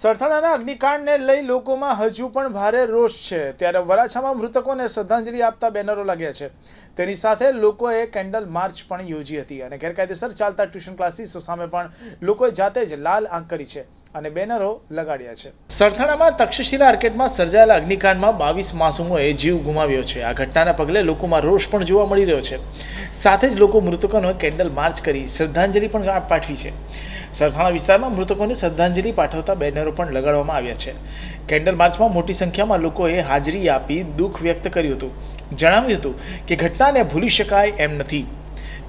સરથાણાના અગ્નિકાંડને લઈ લોકોમાં હજુ પણ ભારે રોષ છે ત્યારે વરાછામાં મૃતકોને શ્રદ્ધાંજલિ આપતા બેનરો લાગ્યા છે તેની સાથે લોકોએ કેન્ડલ માર્ચ પણ યોજી હતી અને ગેરકાયદેસર ચાલતા ટ્યુશન ક્લાસીસો સામે પણ લોકોએ જાતે જ લાલ આંક કરી છે અને બેનરો લગાડ્યા છે સરથાણામાં તક્ષશિલા આર્કેટમાં સર્જાયેલા અગ્નિકાંડમાં બાવીસ માસુમોએ જીવ ગુમાવ્યો છે આ ઘટનાના પગલે લોકોમાં રોષ પણ જોવા મળી રહ્યો છે સાથે જ લોકો મૃતકોનો કેન્ડલ માર્ચ કરી શ્રદ્ધાંજલિ પણ પાઠવી છે સરથાણા વિસ્તારમાં મૃતકોને શ્રદ્ધાંજલિ પાઠવતા બેનરો પણ લગાડવામાં આવ્યા છે કેન્ડલ માર્ચમાં મોટી સંખ્યામાં લોકોએ હાજરી આપી દુઃખ વ્યક્ત કર્યું હતું જણાવ્યું હતું કે ઘટનાને ભૂલી શકાય એમ નથી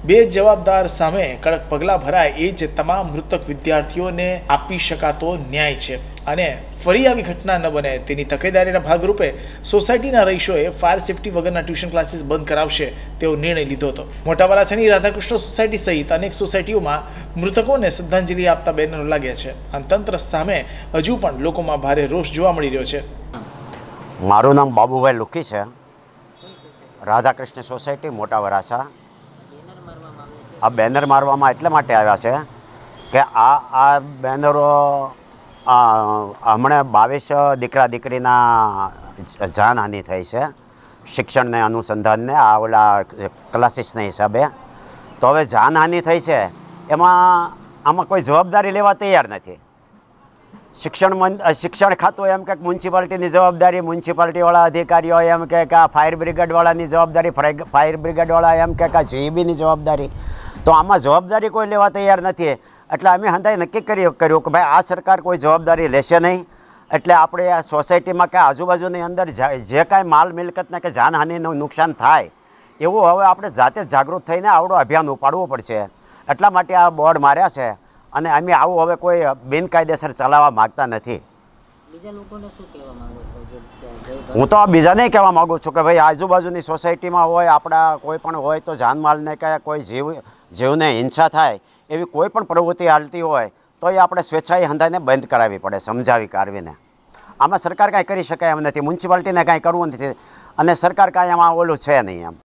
બે જવાબદાર સામે કડક પગલાં ભરાય એ જ તમામ મૃતક વિદ્યાર્થીઓને આપી શકાતો ન્યાય છે અને ફરી આવી ઘટના ન બને તેની તકેદારીના ભાગરૂપે સોસાયટીના રહીશોએ ફાયર સેફટી વગરના ટ્યુશન ક્લાસીસ બંધ કરાવશે તેવો નિર્ણય લીધો હતો મોટા વરાછાની રાધાકૃષ્ણ સોસાયટી સહિત અનેક સોસાયટીઓમાં મૃતકોને શ્રદ્ધાંજલિ આપતા બેનરો લાગ્યા છે અને તંત્ર સામે હજુ પણ લોકોમાં ભારે રોષ જોવા મળી રહ્યો છે મારું નામ બાબુભાઈ લુકી છે રાધાકૃષ્ણ સોસાયટી મોટા વરાછા આ બેનર મારવામાં એટલા માટે આવ્યા છે કે આ આ બેનરો હમણાં બાવીસ દીકરા દીકરીના જાનહાનિ થઈ છે શિક્ષણને અનુસંધાનને આ ઓલા ક્લાસીસના હિસાબે તો હવે જાનહાનિ થઈ છે એમાં આમાં કોઈ જવાબદારી લેવા તૈયાર નથી શિક્ષણ શિક્ષણ ખાતું એમ કે મ્યુનિસિપાલિટીની જવાબદારી મ્યુનિસિપાલિટીવાળા અધિકારીઓ એમ કે આ ફાયર બ્રિગેડવાળાની જવાબદારી ફાયર બ્રિગેડવાળા એમ કે આ જીઈબીની e જવાબદારી તો આમાં જવાબદારી કોઈ લેવા તૈયાર નથી એટલે અમે હંધાએ નક્કી કરી કર્યું કે ભાઈ આ સરકાર કોઈ જવાબદારી લેશે નહીં એટલે આપણે આ સોસાયટીમાં કે આજુબાજુની અંદર જે કાંઈ માલ મિલકતને કે જાનહાનિનું નુકસાન થાય એવું હવે આપણે જાતે જાગૃત થઈને આવડો અભિયાન ઉપાડવું પડશે એટલા માટે આ બોર્ડ માર્યા છે અને અમે આવું હવે કોઈ બિનકાયદેસર ચલાવવા માગતા નથી બીજા લોકોને શું કહેવા માંગો છો હું તો બીજા નહીં કહેવા માગું છું કે ભાઈ આજુબાજુની સોસાયટીમાં હોય આપણા કોઈ પણ હોય તો જાનમાલને કે કોઈ જીવ જીવને હિંસા થાય એવી કોઈ પણ પ્રવૃત્તિ હાલતી હોય તો એ આપણે સ્વેચ્છાએ હંધાઈને બંધ કરાવવી પડે સમજાવી કાઢવીને આમાં સરકાર કાંઈ કરી શકાય એમ નથી મ્યુનિસિપાલિટીને કાંઈ કરવું નથી અને સરકાર કાંઈ આમાં ઓલું છે નહીં એમ